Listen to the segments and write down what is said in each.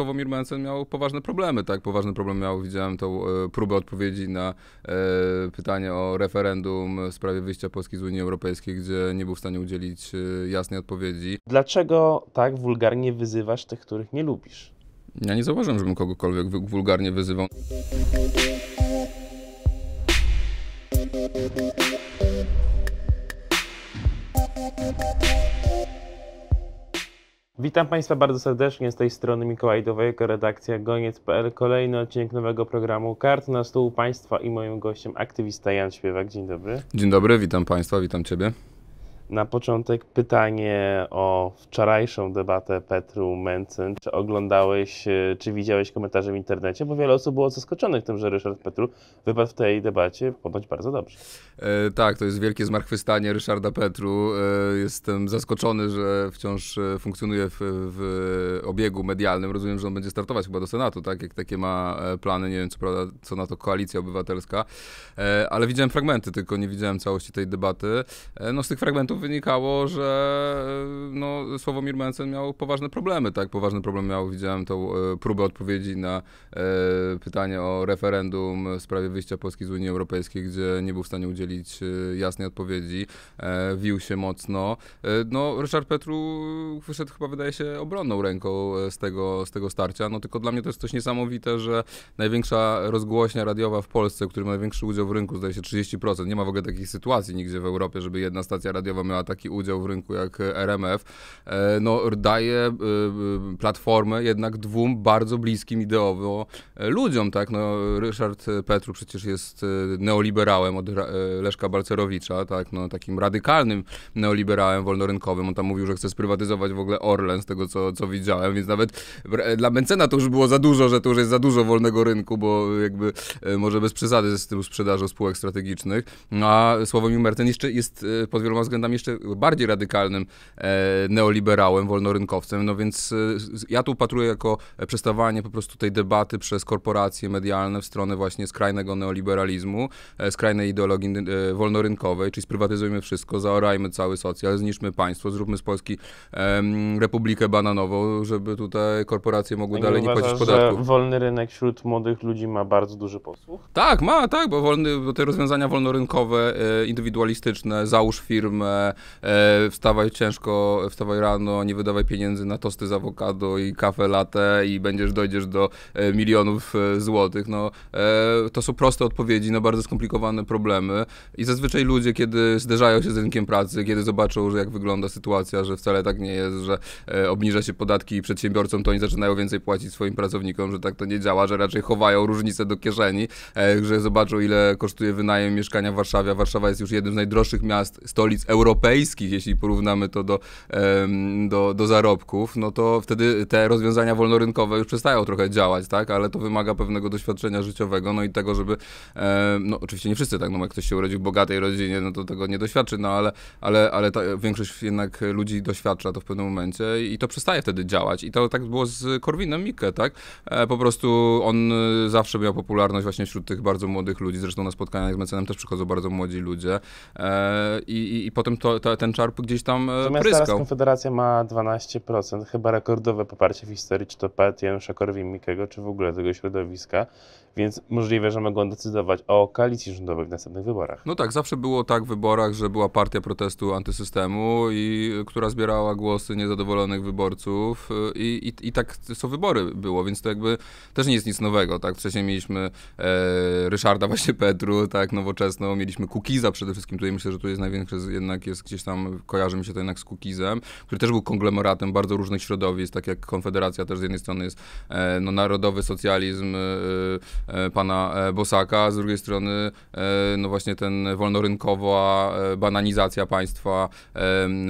Sławomir Mencen miał poważne problemy, tak? Poważne problemy miał, widziałem tą e, próbę odpowiedzi na e, pytanie o referendum w sprawie wyjścia Polski z Unii Europejskiej, gdzie nie był w stanie udzielić e, jasnej odpowiedzi. Dlaczego tak wulgarnie wyzywasz tych, których nie lubisz? Ja nie zauważyłem, żebym kogokolwiek wulgarnie wyzywał. Witam Państwa bardzo serdecznie z tej strony Mikołaj Dowojko, redakcja goniec.pl. Kolejny odcinek nowego programu Kart na stół Państwa i moim gościem aktywista Jan Śpiewak. Dzień dobry. Dzień dobry, witam Państwa, witam Ciebie. Na początek pytanie o wczorajszą debatę Petru Mencen. Czy oglądałeś, e, czy widziałeś komentarze w internecie? Bo wiele osób było zaskoczonych tym, że Ryszard Petru wypadł w tej debacie ponoć bardzo dobrze. E, tak, to jest wielkie zmartwychwstanie Ryszarda Petru. E, jestem zaskoczony, że wciąż e, funkcjonuje w, w, obiegu medialnym. Rozumiem, że on będzie startować chyba do Senatu, tak? Jak takie ma e, plany, nie wiem co, prawda, co na to Koalicja Obywatelska. E, ale widziałem fragmenty, tylko nie widziałem całości tej debaty. No z tych fragmentów to wynikało, że e, no, Sławomir Mencen miał poważne problemy, tak? poważny problem miał, widziałem tą e, próbę odpowiedzi na e, pytanie o referendum w sprawie wyjścia Polski z Unii Europejskiej, gdzie nie był w stanie udzielić jasnej odpowiedzi, wił się mocno. No, Ryszard Petru wyszedł chyba, wydaje się, obronną ręką z tego, z tego starcia, no tylko dla mnie to jest coś niesamowite, że największa rozgłośnia radiowa w Polsce, który ma największy udział w rynku, zdaje się 30%, nie ma w ogóle takich sytuacji nigdzie w Europie, żeby jedna stacja radiowa która miała taki udział w rynku jak e, RMF, e, no, daje e, platformę jednak dwóm bardzo bliskim ideowo ludziom, tak? No, Ryszard Petru przecież jest neoliberałem od Leszka Balcerowicza, tak? No, takim radykalnym neoliberałem wolnorynkowym. On tam mówił, że chce sprywatyzować w ogóle Orlen, z tego co, co widziałem, więc nawet dla Mencena to już było za dużo, że to już jest za dużo wolnego rynku, bo jakby może bez przesady ze tym sprzedaży spółek strategicznych. No, a Sławomir Merten jeszcze jest pod wieloma względami jeszcze bardziej radykalnym e, neoliberałem, wolnorynkowcem, no więc e, ja tu patruję jako przestawanie po prostu tej debaty przez korporacje medialne w stronę właśnie skrajnego neoliberalizmu, e, skrajnej ideologii wolnorynkowej, czyli sprywatyzujmy wszystko, zaorajmy cały socjal, zniszczmy państwo, zróbmy z Polski republikę bananową, żeby tutaj korporacje mogły dalej nie płacić podatków. Że wolny rynek wśród młodych ludzi ma bardzo duży posłuch? Tak, ma, tak, bo, wolny, bo te rozwiązania wolnorynkowe, indywidualistyczne, załóż firmę, E, wstawaj ciężko, wstawaj rano, nie wydawaj pieniędzy na tosty z awokado i kawę latę i będziesz, dojdziesz do e, milionów e, złotych. No, to są proste odpowiedzi na bardzo skomplikowane problemy i zazwyczaj ludzie, kiedy zderzają się z rynkiem pracy, kiedy zobaczą, że jak wygląda sytuacja, że wcale tak nie jest, że obniża się podatki przedsiębiorcom, to oni zaczynają więcej płacić swoim pracownikom, że tak to nie działa, że raczej chowają różnice do kieszeni, że zobaczą ile kosztuje wynajem mieszkania w Warszawie, Warszawa jest już jednym z najdroższych miast, stolic Europy, europejskich, jeśli porównamy to do, do, do zarobków, no to wtedy te rozwiązania wolnorynkowe już przestają trochę działać, tak? Ale to wymaga pewnego doświadczenia życiowego, no i tego, żeby, no oczywiście nie wszyscy tak, no jak ktoś się urodził w bogatej rodzinie, no to tego nie doświadczy, no ale, ale, ale ta większość jednak ludzi doświadcza to w pewnym momencie i to przestaje wtedy działać. I to tak było z Korwinem Mikke, tak? E, po prostu on e, zawsze miał popularność właśnie wśród tych bardzo młodych ludzi, zresztą na spotkaniach z mecenem też przychodzą bardzo młodzi ludzie e, i, i, i potem to, to, ten czarp gdzieś tam e, Natomiast pryskał. teraz Konfederacja ma 12%, chyba rekordowe poparcie w historii, czy to Pet, Janusza Korwin-Mikkego, czy w ogóle tego środowiska więc możliwe, że mogą decydować o koalicji rządowej w następnych wyborach. No tak, zawsze było tak w wyborach, że była partia protestu antysystemu, i, która zbierała głosy niezadowolonych wyborców y, i, i, i tak co wybory było, więc to jakby też nie jest nic nowego, tak? Wcześniej mieliśmy e, Ryszarda właśnie Petru, tak, nowoczesną, mieliśmy Kukiza przede wszystkim, tutaj myślę, że tu jest największe, jednak jest gdzieś tam, kojarzy mi się to jednak z Kukizem, który też był konglomeratem bardzo różnych środowisk, tak jak Konfederacja też z jednej strony jest e, no, narodowy socjalizm, e, E, pana e, Bosaka, z drugiej strony e, no właśnie ten wolnorynkowa bananizacja państwa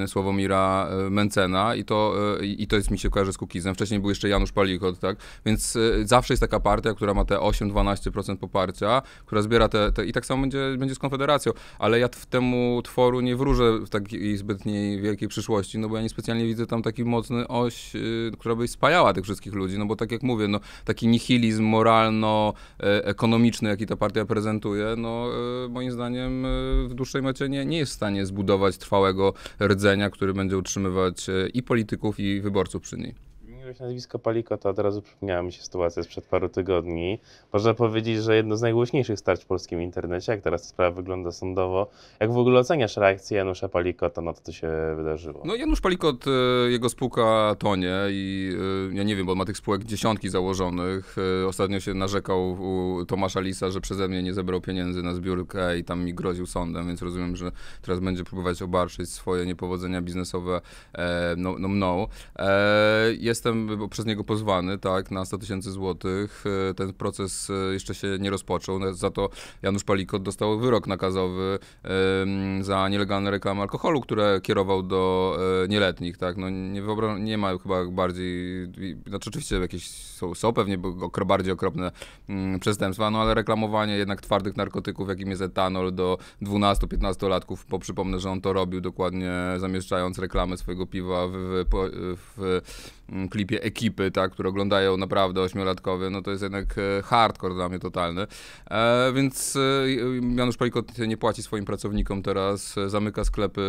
Sławomira Mencena i to, i to jest mi się kojarzy z Kukizem. Wcześniej był jeszcze Janusz Palikot, tak? Więc zawsze jest taka partia, która ma te 8-12% poparcia, która zbiera te, te, i tak samo będzie, będzie z Konfederacją, ale ja temu tworu nie wróżę w takiej zbytniej wielkiej przyszłości, no bo ja niespecjalnie widzę tam taki mocny oś, y, która by spajała tych wszystkich ludzi, no bo tak jak mówię, no taki nihilizm moralno E, ekonomiczny, jaki ta partia prezentuje, no e, moim zdaniem e, w dłuższej mecie nie, nie jest w stanie zbudować trwałego rdzenia, który będzie utrzymywać i polityków, i wyborców przy niej mówiłeś nazwisko Paliko, to od razu przypomniała mi się sytuacja sprzed paru tygodni. Można powiedzieć, że jedno z najgłośniejszych starć w polskim internecie, jak teraz sprawa wygląda sądowo. Jak w ogóle oceniasz reakcję Janusza Palikota na to, co się wydarzyło? No Janusz Palikot, e, jego spółka tonie i e, ja nie wiem, bo ma tych spółek dziesiątki założonych. E, ostatnio się narzekał u Tomasza Lisa, że przeze mnie nie zebrał pieniędzy na zbiórkę i tam mi groził sądem, więc rozumiem, że teraz będzie próbować obarczyć swoje niepowodzenia biznesowe no, no mną. Jestem Byłem przez niego pozwany, tak, na 100 tysięcy złotych. E, ten proces e, jeszcze się nie rozpoczął. E, za to Janusz Palikot dostał wyrok nakazowy za nielegalne reklamy alkoholu, które kierował do nieletnich, tak. No nie, nie ma chyba bardziej, znaczy oczywiście jakieś są, są pewnie bardziej okropne mm, przestępstwa, no ale reklamowanie jednak twardych narkotyków, jakim jest etanol, do 12-15 latków, bo przypomnę, że on to robił dokładnie zamieszczając reklamy swojego piwa w, w, w, w mm, klipie klipie ekipy, tak, które oglądają naprawdę ośmiolatkowie, no to jest jednak e, hardcore dla mnie totalny. E, więc e, Janusz Palikot nie płaci swoim pracownikom teraz, e, zamyka sklepy,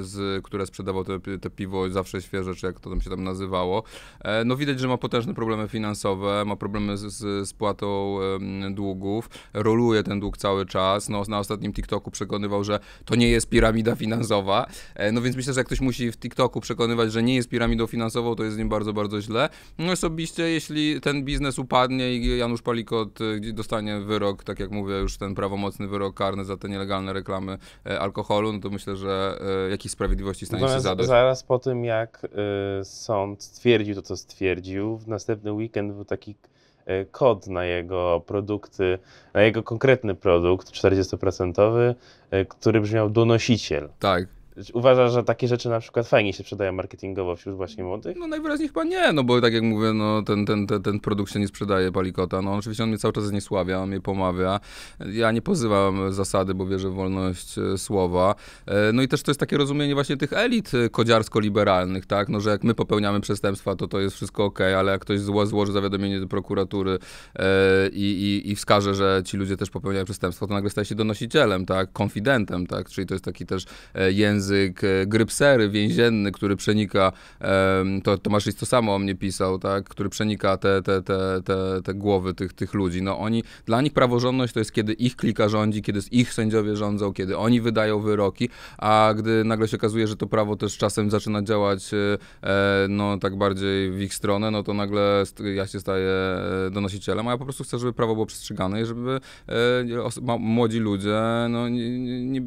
z, które sprzedawał te, te piwo zawsze świeże, czy jak to tam się tam nazywało. E, no widać, że ma potężne problemy finansowe, ma problemy z, z spłatą e, długów, roluje ten dług cały czas. No, na ostatnim TikToku przekonywał, że to nie jest piramida finansowa. no więc myślę, że jak ktoś musi w TikToku przekonywać, że nie jest piramidą finansową, to jest z nim bardzo, bardzo bardzo źle. No osobiście, jeśli ten biznes upadnie i Janusz Palikot y, dostanie wyrok, tak jak mówię, już ten prawomocny wyrok karny za te nielegalne reklamy e, alkoholu, no to myślę, że e, jakiejś sprawiedliwości stanie Natomiast się zadość. Zaraz po tym, jak y, sąd stwierdził to, co stwierdził, w następny weekend był taki e, kod na jego produkty, na jego konkretny produkt 40%, który brzmiał donosiciel. Tak. Uważasz, że takie rzeczy na przykład fajnie się sprzedają marketingowo wśród właśnie młodych? No najwyraźniej chyba nie, no bo tak jak mówię, no ten, ten, ten, ten produkt się nie sprzedaje, palikota. No oczywiście on mnie cały czas zniesławia, on mnie pomawia. Ja nie pozywam zasady, bo wierzę w wolność e, słowa. E, no i też to jest takie rozumienie właśnie tych elit e, kodziarsko-liberalnych, tak? No, że jak my popełniamy przestępstwa, to to jest wszystko ok, ale jak ktoś zło, złoży zawiadomienie do prokuratury i, i, i wskaże, że ci ludzie też popełniają przestępstwo, to nagle staje się donosicielem, tak? Konfidentem, tak? Czyli to jest taki też język język, e, grypsery więzienny, który przenika, to Tomasz Lis to samo o mnie pisał, tak, który przenika te, te, te, te, te głowy tych, tych ludzi. No oni, dla nich praworządność to jest kiedy ich klika rządzi, kiedy ich sędziowie rządzą, kiedy oni wydają wyroki, a gdy nagle się okazuje, że to prawo też czasem zaczyna działać e, e, no tak bardziej w ich stronę, no to nagle ja się staję donosicielem, a ja po prostu chcę, żeby prawo było przestrzegane i żeby młodzi ludzie no, nie, nie,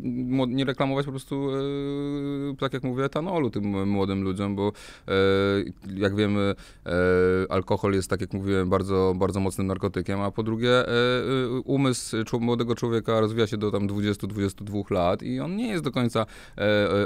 nie reklamować po prostu Y, tak jak mówię, etanolu tym młodym ludziom, bo e, jak wiemy, e, alkohol jest, tak jak mówiłem, bardzo, bardzo mocnym narkotykiem, a po drugie e, umysł młodego człowieka rozwija się do tam 20-22 lat i on nie jest do końca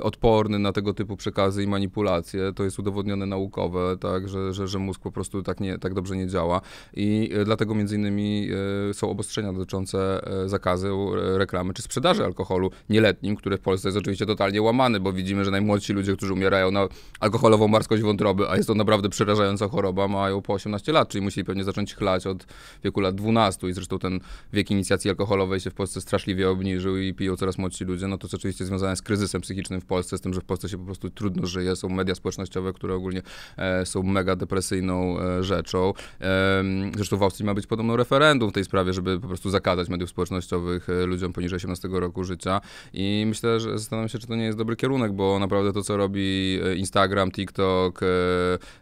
odporny na tego typu przekazy i manipulacje. To jest udowodnione naukowe, tak, że, że, że mózg po prostu tak, nie, tak dobrze nie działa i dlatego między innymi są obostrzenia dotyczące zakazu reklamy czy sprzedaży alkoholu nieletnim, które w Polsce jest oczywiście totalnie załamany, bo widzimy, że najmłodsi ludzie, którzy umierają na alkoholową marskość wątroby, a jest to naprawdę przerażająca choroba, mają po 18 lat, czyli musieli pewnie zacząć chlać od wieku lat 12 i zresztą ten wiek inicjacji alkoholowej się w Polsce straszliwie obniżył i piją coraz młodsi ludzie, no to jest oczywiście związane z kryzysem psychicznym w Polsce, z tym, że w Polsce się po prostu trudno żyje, są media społecznościowe, które ogólnie e, są mega depresyjną e, rzeczą. E, zresztą w Austrii ma być podobno referendum w tej sprawie, żeby po prostu zakazać mediów społecznościowych e, ludziom poniżej 18 roku życia i myślę, że zastanawiam się, czy to nie jest dobry kierunek, bo naprawdę to, co robi e, Instagram, TikTok, e,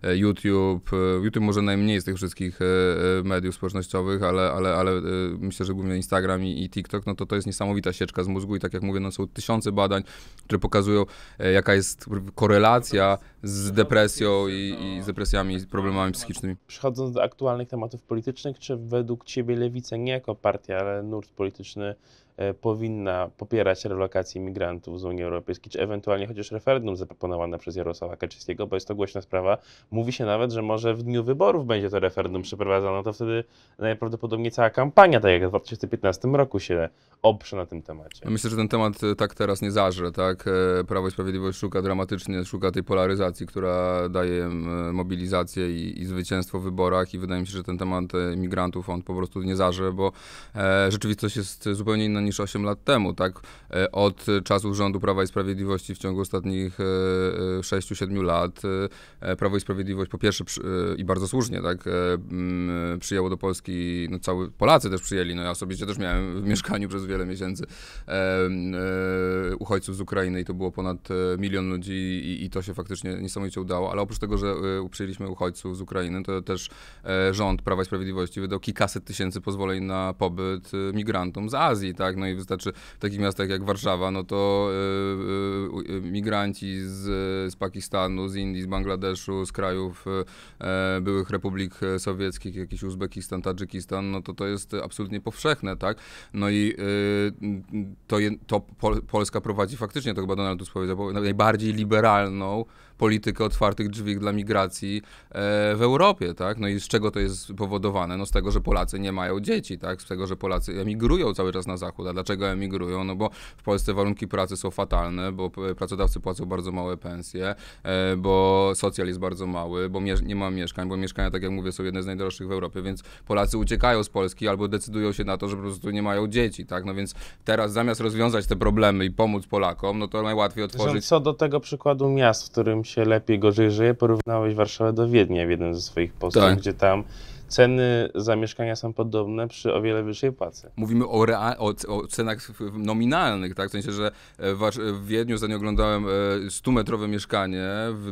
e, YouTube, YouTube może najmniej z tych wszystkich mediów społecznościowych, ale, ale, ale myślę, że głównie Instagram i, i TikTok, no to to jest niesamowita sieczka z mózgu i tak jak mówię, no są tysiące badań, które pokazują, jaka jest korelacja z depresją i, i z depresjami z problemami psychicznymi. Przechodząc do aktualnych tematów politycznych, czy według Ciebie Lewica, nie jako partia, ale nurt polityczny, e, powinna popierać relokację imigrantów z Unii Europejskiej, czy ewentualnie chociaż referendum zaproponowane przez Jarosława Kaczyńskiego, bo jest to głośna sprawa. Mówi się nawet, że może w dniu wyborów będzie to referendum przeprowadzone, to wtedy najprawdopodobniej cała kampania, tak jak w 2015 roku, się oprze na tym temacie. Myślę, że ten temat tak teraz nie zażre, tak? E, Prawo i Sprawiedliwość szuka dramatycznie, szuka tej polaryzacji która daje e, mobilizację i, i, zwycięstwo w wyborach i wydaje mi się, że ten temat e, migrantów on po prostu nie zaży, bo e, rzeczywistość jest zupełnie inna niż 8 lat temu, tak? E, od czasów rządu Prawa i Sprawiedliwości w ciągu ostatnich e, 6-7 e, lat e, Prawo i Sprawiedliwość po pierwsze przy, i bardzo słusznie, tak? M, przyjęło do Polski, no cały, Polacy też przyjęli, no ja osobiście też miałem w mieszkaniu przez wiele miesięcy uchodźców z Ukrainy i to było ponad milion ludzi i, i to się faktycznie niesamowicie udało, ale oprócz tego, że y, przyjęliśmy uchodźców z Ukrainy, to też e, rząd Prawa i Sprawiedliwości wydał kilkaset tysięcy pozwoleń na pobyt y, migrantom z Azji, tak? No i wystarczy w takich miastach jak Warszawa, no to y, migranci z, z Pakistanu, z Indii, z Bangladeszu, z krajów e, byłych republik e, sowieckich, jakiś Uzbekistan, Tadżykistan, no to to jest absolutnie powszechne, tak? No i to, to Polska prowadzi faktycznie, to chyba Donald Tusk powiedział, najbardziej liberalną politykę otwartych drzwi dla migracji e, w Europie, tak? No i z czego to jest powodowane? No z tego, że Polacy nie mają dzieci, tak? Z tego, że Polacy emigrują cały czas na zachód. A dlaczego emigrują? No bo w Polsce warunki pracy są fatalne, bo e, pracodawcy płacą bardzo małe pensje, e, bo socjal jest bardzo mały, bo nie ma mieszkań, bo mieszkania, tak jak mówię, są jedne z najdroższych w Europie, więc Polacy uciekają z Polski albo decydują się na to, że po prostu nie mają dzieci, tak? No więc teraz zamiast rozwiązać te problemy i pomóc Polakom, no to najłatwiej otworzyć... Zresztą co do tego przykładu miast, w którym się lepiej, gorzej żyje, porównałeś Warszawę do Wiednia w jednym ze swoich postów, tak. gdzie tam ceny za mieszkania są podobne przy o wiele wyższej płacy. Mówimy o, rea- o, o cenach nominalnych, tak? W sensie, że e, e, w Wiedniu za nie oglądałem 100-metrowe e, mieszkanie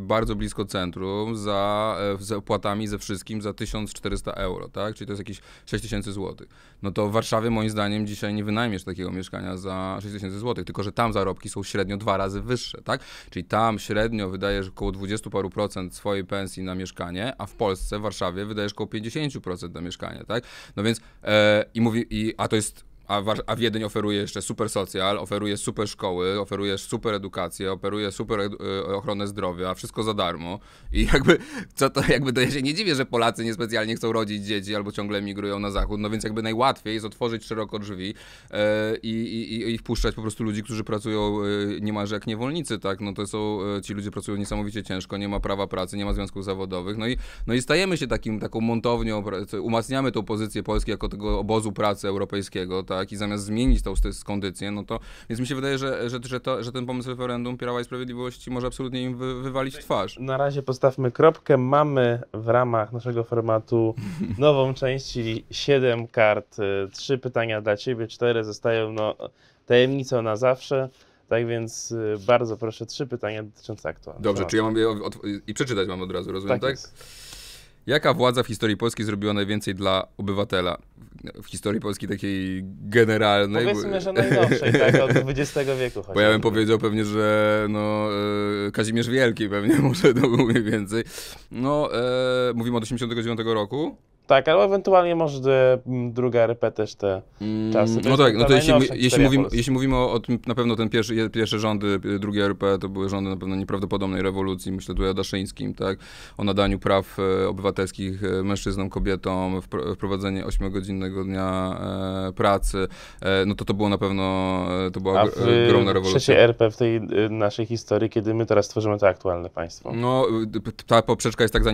bardzo blisko centrum za, za opłatami ze wszystkim za 1400 euro, tak? Czyli to jest jakieś 6000 zł. No to w Warszawie moim zdaniem dzisiaj nie wynajmiesz takiego mieszkania za 6000 zł, tylko że tam zarobki są średnio dwa razy wyższe, tak? Czyli tam średnio wydajesz około 20 paru procent swojej pensji na mieszkanie, a w Polsce, w Warszawie wydajesz około 50 procent do mieszkania, tak? No więc, e, i mówi, i, a to jest a, a Wiedeń oferuje jeszcze super socjal, oferuje super szkoły, oferuje super edukację, oferuje super e, ochronę zdrowia, wszystko za darmo. I jakby, co to, jakby to ja się nie dziwię, że Polacy niespecjalnie chcą rodzić dzieci albo ciągle migrują na zachód, no więc jakby najłatwiej jest otworzyć szeroko drzwi e, i, i, i wpuszczać po prostu ludzi, którzy pracują yy, niemalże jak niewolnicy, tak? No to są, ci ludzie pracują niesamowicie ciężko, nie ma prawa pracy, nie ma związków zawodowych, no i, no i stajemy się takim, taką montownią, umacniamy tą pozycję Polski jako tego obozu pracy europejskiego, tak? tak? I zamiast zmienić tą kondycję, no to... Więc mi się wydaje, że, że, że, to, że ten pomysł referendum Prawa i Sprawiedliwości może absolutnie im wy, wywalić twarz. Na razie postawmy kropkę. Mamy w ramach naszego formatu nową część, czyli 7 kart, y, trzy pytania dla ciebie, cztery zostają no, tajemnicą na zawsze. Tak więc y, bardzo proszę, trzy pytania dotyczące aktualności. Dobrze, czy ja mam je od, i przeczytać mam od razu, rozumiem, tak? tak? Jaka władza w historii Polski zrobiła najwięcej dla obywatela? W historii Polski takiej generalnej. Powiedzmy, że najnowszej, tak, od XX wieku. Bo ja bym powiedział pewnie, że no, e, Kazimierz Wielki pewnie może to był mniej więcej. No, e, mówimy od 89 roku. Tak, albo ewentualnie może mm, druga RP też te mm, czasy. No tak, no to jeśli, jeśli, mówimy, jeśli mówimy o, tym, na pewno ten pierwszy, pierwsze rządy, drugiej RP to były rządy na pewno nieprawdopodobnej rewolucji, myślę tu o Daszyńskim, tak, o nadaniu praw e, obywatelskich e, mężczyznom, kobietom, wprowadzenie 8-godzinnego dnia e, pracy, no to to było na pewno, to była A ogromna rewolucja. trzecie RP w tej naszej historii, kiedy my teraz tworzymy to aktualne państwo. No, ta poprzeczka jest tak, za,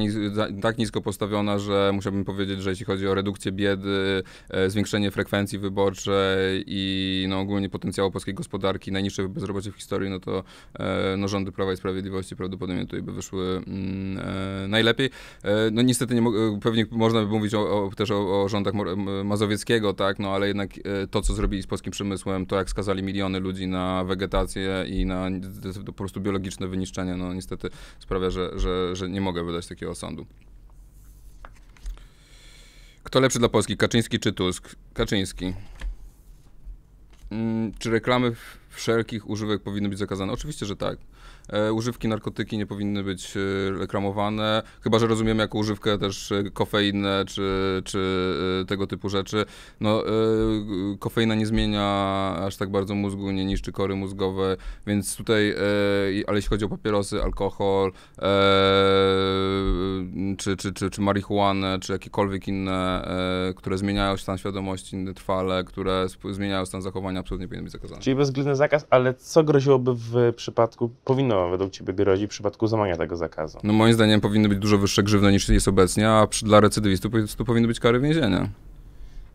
tak nisko postawiona, że musiałbym powiedzieć, powiedzieć, że jeśli chodzi o redukcję biedy, e, zwiększenie frekwencji wyborczej i no, ogólnie potencjału polskiej gospodarki, najniższe bezrobocie w historii, no to e, no, rządy Prawa i Sprawiedliwości prawdopodobnie tutaj by wyszły mm, e, najlepiej. No niestety nie pewnie można by mówić o, o, też o, o rządach Mazowieckiego, tak, no ale jednak to, co zrobili z polskim przemysłem, to jak skazali miliony ludzi na wegetację i na po prostu biologiczne wyniszczenia, no niestety sprawia, że, że, że nie mogę wydać takiego sądu. Kto lepszy dla Polski, Kaczyński czy Tusk? Kaczyński. Mm, czy reklamy wszelkich używek powinny być zakazane? Oczywiście, że tak. E, używki narkotyki nie powinny być e, reklamowane, chyba że rozumiem jako używkę też e, kofeinę czy, czy tego typu rzeczy. No, kofeina nie zmienia aż tak bardzo mózgu, nie niszczy kory mózgowe, więc tutaj, ale jeśli chodzi o papierosy, alkohol, czy, czy, czy, czy marihuanę, czy jakiekolwiek inne, które zmieniają stan świadomości trwale, które zmieniają stan zachowania, absolutnie powinny być zakazane. Czyli bezwzględny zakaz, ale co groziłoby w przypadku, powinno no, według Ciebie grozi w przypadku złamania tego zakazu? No moim zdaniem powinny być dużo wyższe grzywny niż jest obecnie, a przy, dla recydywistów to powinny być kary więzienia.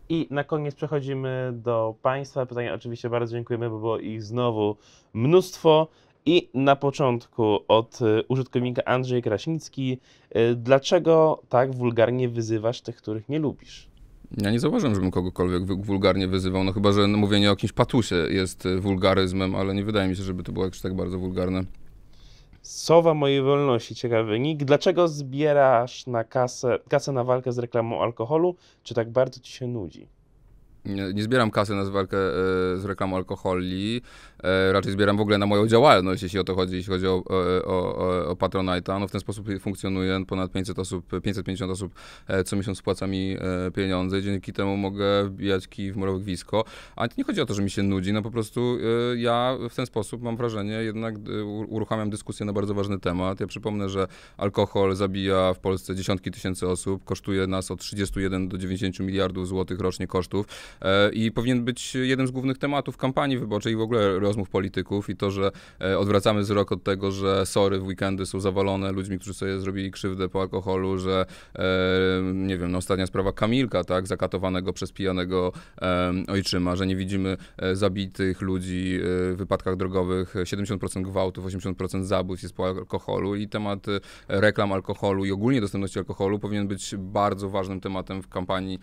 I na koniec przechodzimy do Państwa. Pytania oczywiście bardzo dziękujemy, bo było ich znowu mnóstwo. I na początku od y, użytkownika Andrzej Kraśnicki. Y, dlaczego tak wulgarnie wyzywasz tych, których nie lubisz? Ja nie zauważyłem, żebym kogokolwiek wulgarnie wyzywał, no chyba, że mówienie o jakimś patusie jest y, wulgaryzmem, ale nie wydaje mi się, żeby to było jakś tak bardzo wulgarne. Sowa mojej wolności, ciekawy nick. Dlaczego zbierasz na kasę, kasę na walkę z reklamą alkoholu? Czy tak bardzo ci się nudzi? nie, zbieram kasy na walkę e, z reklamą alkoholi, e, raczej zbieram w ogóle na moją działalność, jeśli o to chodzi, jeśli chodzi o, o, o, Patronite'a. No w ten sposób funkcjonuje ponad 500 osób, 550 osób e, co miesiąc spłaca mi pieniądze, dzięki temu mogę wbijać kij w morowych wisko. A nie chodzi o to, że mi się nudzi, no po prostu ja w ten sposób mam wrażenie, jednak uruchamiam dyskusję na bardzo ważny temat. Ja przypomnę, że alkohol zabija w Polsce dziesiątki tysięcy osób, kosztuje nas od 31 do 90 miliardów złotych rocznie kosztów. E, i powinien być jednym z głównych tematów kampanii wyborczej i w ogóle rozmów polityków i to, że e, odwracamy wzrok od tego, że sory w weekendy są zawalone ludźmi, którzy sobie zrobili krzywdę po alkoholu, że e, nie wiem, no ostatnia sprawa Kamilka, tak, zakatowanego przez pijanego ojczyma, że nie widzimy zabitych ludzi w wypadkach drogowych, 70% gwałtów, 80% zabójstw jest po alkoholu i temat reklam alkoholu i ogólnie dostępności alkoholu powinien być bardzo ważnym tematem w kampanii,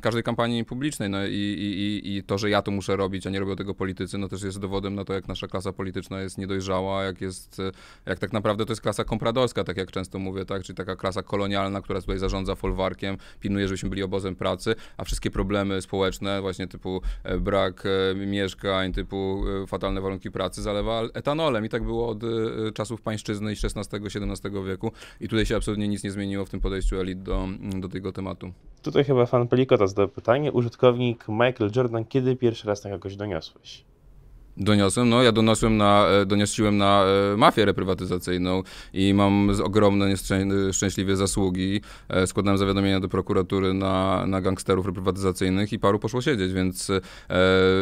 każdej kampanii publicznej publicznej. No i, i, i to, że ja to muszę robić, a nie robią tego politycy, no też jest dowodem na to, jak nasza klasa polityczna jest niedojrzała, jak jest, jak tak naprawdę to jest klasa kompradorska, tak jak często mówię, tak, czyli taka klasa kolonialna, która tutaj zarządza folwarkiem, pilnuje, żebyśmy byli obozem pracy, a wszystkie problemy społeczne, właśnie typu e, brak e, mieszkań, typu e, fatalne warunki pracy zalewa etanolem i tak było od czasów pańszczyzny XVI-XVII wieku i tutaj się absolutnie nic nie zmieniło w tym podejściu elit do, do tego tematu. Tutaj chyba fan Pelikota zadał pytanie. Użytkownik Michael Jordan, kiedy pierwszy raz na kogoś doniosłeś? Doniosłem, no ja e, doniosłem na, doniosłem na mafię reprywatyzacyjną i mam ogromne szczęśliwe zasługi. E, składałem zawiadomienia do prokuratury na, na gangsterów reprywatyzacyjnych i paru poszło siedzieć, więc e,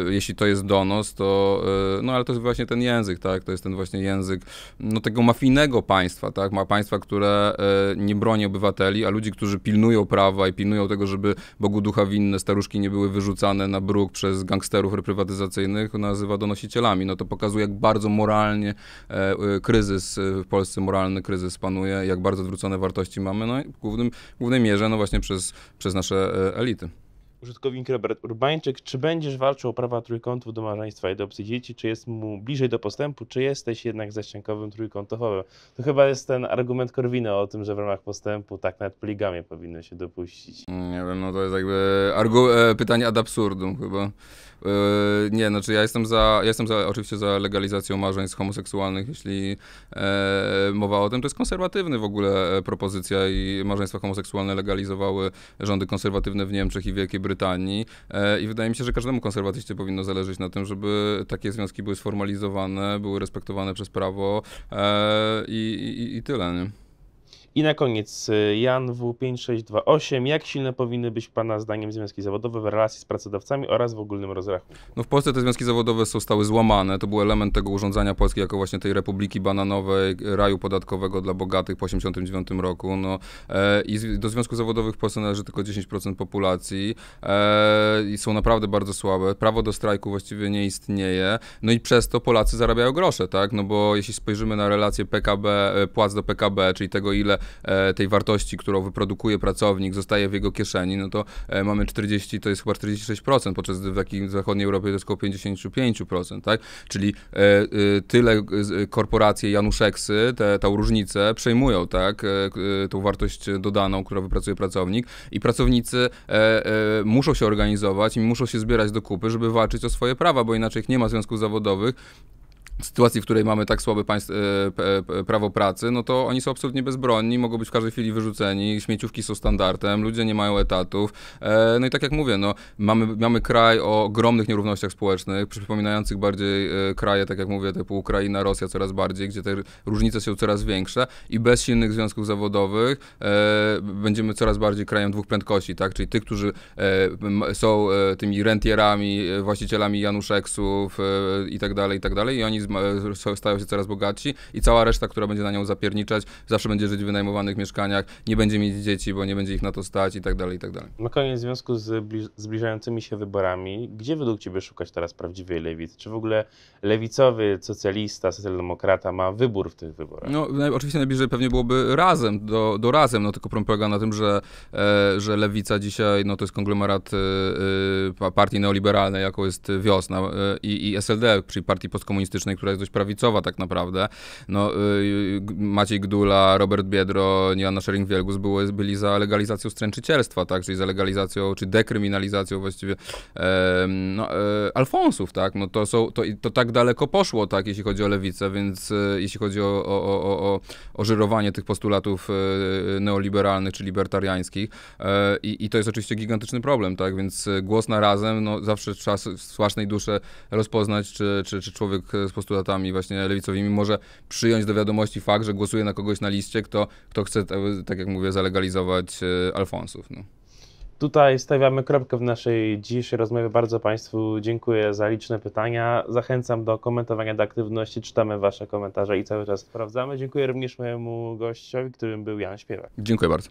jeśli to jest donos, to e, no ale to jest właśnie ten język, tak, to jest ten właśnie język no, tego mafijnego państwa, tak, ma państwa, które e, nie broni obywateli, a ludzi, którzy pilnują prawa i pilnują tego, żeby Bogu ducha winne staruszki nie były wyrzucane na bruk przez gangsterów reprywatyzacyjnych, nazywa donosi właścicielami. No to pokazuje, jak bardzo moralnie e, e, kryzys e, w Polsce, moralny kryzys panuje, jak bardzo odwrócone wartości mamy, no i w, głównym, w głównej mierze, no właśnie przez, przez nasze elity użytkownik Robert Urbańczyk, czy będziesz walczył o prawa trójkątów do małżeństwa i adopcji dzieci, czy jest mu bliżej do postępu, czy jesteś jednak za ściankowym To chyba jest ten argument Korwina o tym, że w ramach postępu tak nawet poligamię powinno się dopuścić. Mm, nie wiem, no to jest jakby argu- pytanie ad absurdum chyba. Yy, nie, znaczy ja jestem za, ja jestem za, oczywiście za legalizacją małżeństw homoseksualnych, jeśli e, mowa o tym. To jest konserwatywny w ogóle e, propozycja i małżeństwa homoseksualne legalizowały rządy konserwatywne w Niemczech i Wielkiej Brytanii e, i wydaje mi się, że każdemu konserwatyście powinno zależeć na tym, żeby takie związki były sformalizowane, były respektowane przez prawo e, i, i, i tyle, nie? I na koniec y, Jan W5628. Jak silne powinny być Pana zdaniem związki zawodowe w relacji z pracodawcami oraz w ogólnym rozrachunku? No w Polsce te związki zawodowe zostały złamane. To był element tego urządzania Polski jako właśnie tej republiki bananowej, raju podatkowego dla bogatych po 1989 roku. No, e, I do związków zawodowych w Polsce należy tylko 10% populacji e, i są naprawdę bardzo słabe. Prawo do strajku właściwie nie istnieje. No i przez to Polacy zarabiają grosze, tak? No bo jeśli spojrzymy na relację PKB, e, płac do PKB, czyli tego ile E, tej wartości, którą wyprodukuje pracownik, zostaje w jego kieszeni, no to e, mamy 40, to jest chyba 46%, podczas w takiej zachodniej Europie to jest około 55%, tak? Czyli e, tyle korporacje Januszeksy, te, tą różnicę przejmują, tak? Tą wartość dodaną, którą wypracuje pracownik i pracownicy muszą się organizować i muszą się zbierać do kupy, żeby walczyć o swoje prawa, bo inaczej ich nie ma związków zawodowych, sytuacji, w której mamy tak słabe państw, e, e, prawo pracy, no to oni są absolutnie bezbronni, mogą być w każdej chwili wyrzuceni, śmieciówki są standardem, ludzie nie mają etatów. E, no i tak jak mówię, no, mamy, mamy kraj o ogromnych nierównościach społecznych, przypominających bardziej e, kraje, tak jak mówię, typu Ukraina, Rosja coraz bardziej, gdzie te różnice są coraz większe i bez silnych związków zawodowych e, będziemy coraz bardziej krajem dwóch prędkości, tak? Czyli tych, którzy e, są tymi rentierami, właścicielami Januszeksów e, i tak dalej, i tak dalej i oni stają się coraz bogatsi i cała reszta, która będzie na nią zapierniczać, zawsze będzie żyć w wynajmowanych mieszkaniach, nie będzie mieć dzieci, bo nie będzie ich na to stać i tak dalej, i tak dalej. Na koniec w związku z zbliżającymi się wyborami, gdzie według Ciebie szukać teraz prawdziwej lewicy? Czy w ogóle lewicowy socjalista, socjaldemokrata ma wybór w tych wyborach? No, oczywiście najbliżej pewnie byłoby razem, do, do razem, no tylko problem polega na tym, że, e, że lewica dzisiaj, no to jest konglomerat e, e partii neoliberalnej, jaką jest Wiosna e, i, i SLD, czyli partii postkomunistycznej, która jest dość prawicowa tak naprawdę. No, y, y, Maciej Gdula, Robert Biedro, Joanna Szering-Wielgus byli za legalizacją stręczycielstwa, tak? czyli za legalizacją, czy dekryminalizacją właściwie e, no, e, Alfonsów. Tak? No, to, są, to, to tak daleko poszło, tak? jeśli chodzi o lewicę, więc e, jeśli chodzi o, o, o, o, o żyrowanie tych postulatów e, neoliberalnych czy libertariańskich. E, I, I, to jest oczywiście gigantyczny problem, tak? Więc e, głos na razem, no, zawsze trzeba w własnej duszy rozpoznać, czy, czy, czy człowiek z postulatami właśnie lewicowymi może przyjąć do wiadomości fakt, że głosuje na kogoś na liście, kto, kto chce, e, tak jak mówię, zalegalizować e, Alfonsów. No. Tutaj stawiamy kropkę w naszej dzisiejszej rozmowie. Bardzo Państwu dziękuję za liczne pytania. Zachęcam do komentowania, do aktywności. Czytamy Wasze komentarze i cały czas sprawdzamy. Dziękuję również mojemu gościowi, którym był Jan Śpiewak. Dziękuję bardzo.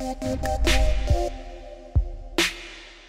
Thank you.